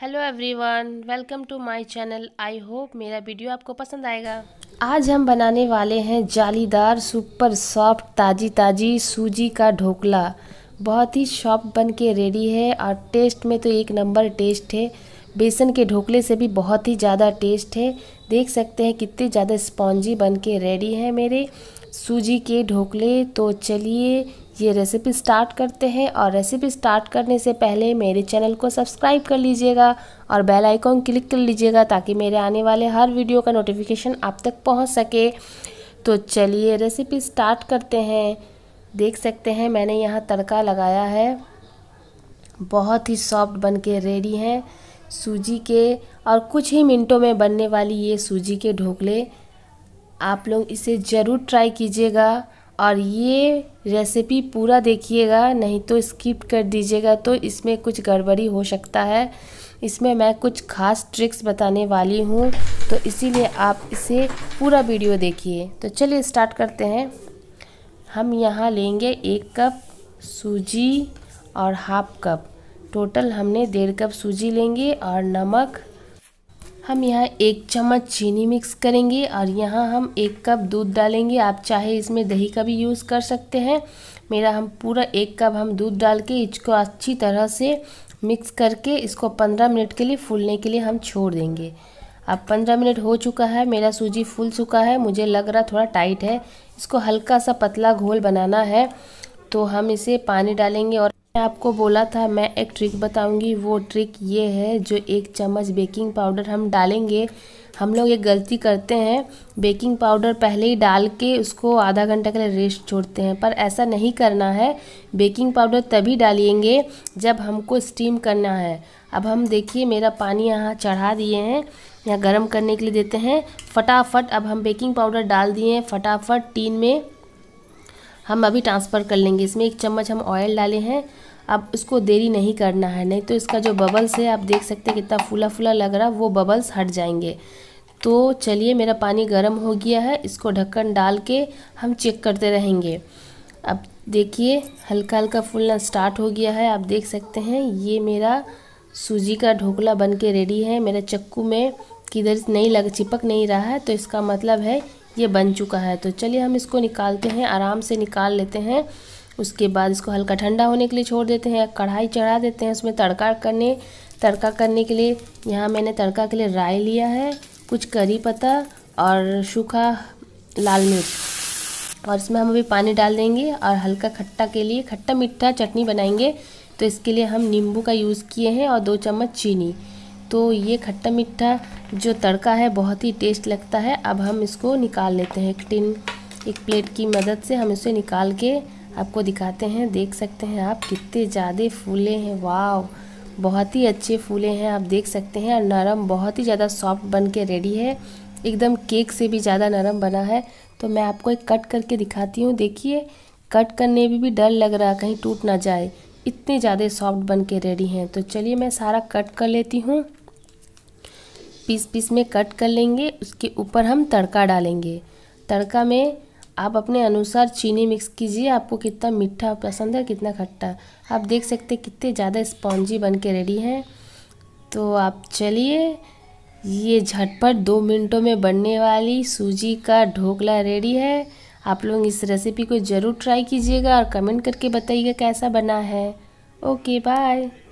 hello everyone welcome to my channel I hope मेरा video आपको पसंद आएगा आज हम बनाने वाले हैं जालीदार सुपर सॉफ्ट ताज़ी ताज़ी सूजी का ढोकला बहुत ही सॉफ्ट बन के रेडी है और टेस्ट में तो एक नंबर टेस्ट है बेसन के ढोकले से भी बहुत ही ज़्यादा टेस्ट है देख सकते हैं कितने ज़्यादा स्पॉन्जी बन के रेडी हैं मेरे सूजी के ढोकले तो चलिए ये रेसिपी स्टार्ट करते हैं और रेसिपी स्टार्ट करने से पहले मेरे चैनल को सब्सक्राइब कर लीजिएगा और बेल आइकॉन क्लिक कर लीजिएगा ताकि मेरे आने वाले हर वीडियो का नोटिफिकेशन आप तक पहुंच सके तो चलिए रेसिपी स्टार्ट करते हैं देख सकते हैं मैंने यहाँ तड़का लगाया है बहुत ही सॉफ्ट बन के रेडी हैं सूजी के और कुछ ही मिनटों में बनने वाली ये सूजी के ढोकले आप लोग इसे ज़रूर ट्राई कीजिएगा और ये रेसिपी पूरा देखिएगा नहीं तो स्किप कर दीजिएगा तो इसमें कुछ गड़बड़ी हो सकता है इसमें मैं कुछ खास ट्रिक्स बताने वाली हूँ तो इसीलिए आप इसे पूरा वीडियो देखिए तो चलिए स्टार्ट करते हैं हम यहाँ लेंगे एक कप सूजी और हाफ कप टोटल हमने डेढ़ कप सूजी लेंगे और नमक हम यहाँ एक चम्मच चीनी मिक्स करेंगे और यहाँ हम एक कप दूध डालेंगे आप चाहे इसमें दही का भी यूज़ कर सकते हैं मेरा हम पूरा एक कप हम दूध डाल के इसको अच्छी तरह से मिक्स करके इसको पंद्रह मिनट के लिए फूलने के लिए हम छोड़ देंगे अब पंद्रह मिनट हो चुका है मेरा सूजी फूल चुका है मुझे लग रहा थोड़ा टाइट है इसको हल्का सा पतला घोल बनाना है तो हम इसे पानी डालेंगे और मैं आपको बोला था मैं एक ट्रिक बताऊंगी वो ट्रिक ये है जो एक चम्मच बेकिंग पाउडर हम डालेंगे हम लोग ये गलती करते हैं बेकिंग पाउडर पहले ही डाल के उसको आधा घंटा के लिए रेस्ट छोड़ते हैं पर ऐसा नहीं करना है बेकिंग पाउडर तभी डालेंगे जब हमको स्टीम करना है अब हम देखिए मेरा पानी यहाँ चढ़ा दिए हैं यहाँ गर्म करने के लिए देते हैं फटाफट अब हम बेकिंग पाउडर डाल दिए हैं फटाफट टीन में हम अभी ट्रांसफ़र कर लेंगे इसमें एक चम्मच हम ऑयल डाले हैं अब इसको देरी नहीं करना है नहीं तो इसका जो बबल्स है आप देख सकते हैं कितना फूला फूला लग रहा वो बबल्स हट जाएंगे तो चलिए मेरा पानी गर्म हो गया है इसको ढक्कन डाल के हम चेक करते रहेंगे अब देखिए हल्का हल्का फूलना स्टार्ट हो गया है आप देख सकते हैं ये मेरा सूजी का ढोकला बन के रेडी है मेरा चक्कू में किधर नहीं लग चिपक नहीं रहा है तो इसका मतलब है ये बन चुका है तो चलिए हम इसको निकालते हैं आराम से निकाल लेते हैं उसके बाद इसको हल्का ठंडा होने के लिए छोड़ देते हैं कढ़ाई चढ़ा देते हैं उसमें तड़का करने तड़का करने के लिए यहाँ मैंने तड़का के लिए राय लिया है कुछ करी पत्ता और सूखा लाल मिर्च और इसमें हम अभी पानी डाल देंगे और हल्का खट्टा के लिए खट्टा मीठा चटनी बनाएंगे तो इसके लिए हम नींबू का यूज़ किए हैं और दो चम्मच चीनी तो ये खट्टा मीठा जो तड़का है बहुत ही टेस्ट लगता है अब हम इसको निकाल लेते हैं एक टिन एक प्लेट की मदद से हम इसे निकाल के आपको दिखाते हैं देख सकते हैं आप कितने ज़्यादा फूले हैं वाव बहुत ही अच्छे फूले हैं आप देख सकते हैं और नरम बहुत ही ज़्यादा सॉफ्ट बन के रेडी है एकदम केक से भी ज़्यादा नरम बना है तो मैं आपको एक कट करके दिखाती हूँ देखिए कट करने में भी डर लग रहा कहीं टूट ना जाए इतने ज़्यादा सॉफ्ट बन के रेडी हैं तो चलिए मैं सारा कट कर लेती हूँ पीस पीस में कट कर लेंगे उसके ऊपर हम तड़का डालेंगे तड़का में आप अपने अनुसार चीनी मिक्स कीजिए आपको कितना मीठा पसंद है कितना खट्टा आप देख सकते कितने ज़्यादा स्पॉन्जी बन के रेडी हैं तो आप चलिए ये झटपट दो मिनटों में बनने वाली सूजी का ढोकला रेडी है आप लोग इस रेसिपी को ज़रूर ट्राई कीजिएगा और कमेंट करके बताइएगा कैसा बना है ओके बाय